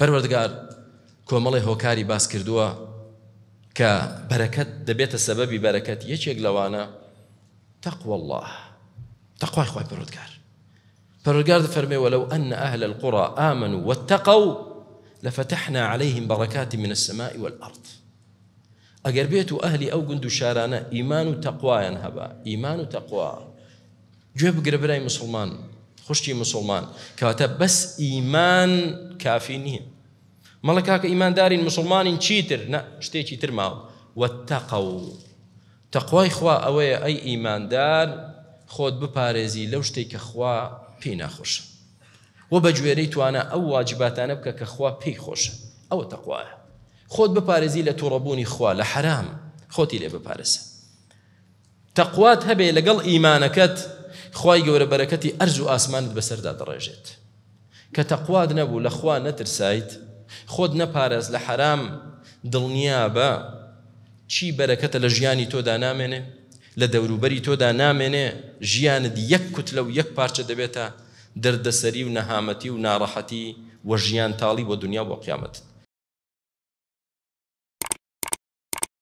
پروردگار کۆمەڵی هوکاری باس ک برکت بەرەکەت دەبێتە سەبەبی بەرەکەت یەکێک لەوانە تقوى الله تقوى خۆی پروردگار پروردگار دەفەرمێ ولو أن أهل القرى آمنوا واتقوا لفتحنا عليهم بركات من السماء والأرض اگر بێت و او ئەو گوند و و تقوى ينهبا ئیمان و تەقوا گوێ بگرە مسلمان خوشتی مسلمان کەواتە بەس ئیمان کافی نییە مەڵە کاکە ئیماندارین مسلمانین چیتر نە شتێکی تر ماوە وەتەقە و تەقوای خوا ئەوەیە ئەی ئیماندار خۆت بپارێزی لەو شتێک کە خوا پێی ناخۆشە وە بە گوێرەی توانە ئەو واجباتانە بکە کە خوا پێی خۆشە ئەوە تەقوایە خۆت بپارێزی لە تووڕەبوونی خوا لە حرام خۆتی لێ بپارێزە تەقوات هەبێ لەگەڵ ئیمانەکەت خی گەورە بەرەکەتی ئەرز و ئاسمانت بەسەردا دەڕێژێت کە تەقواد نەبوو لە خوا نەترسایت خۆت نەپارێز لە حرام دڵنیا بە چی بەرەکەتە لە ژیانی تۆدا نامێنێ لە دەوروبەری تۆدا نامێنێ ژیانت یەک کوت لەو یەک پارچە دەبێتە دەردەسەری و نەهامەتی و ناڕەحەتی وە ژیان تاڵی بۆ دنیا بۆ قیامەتت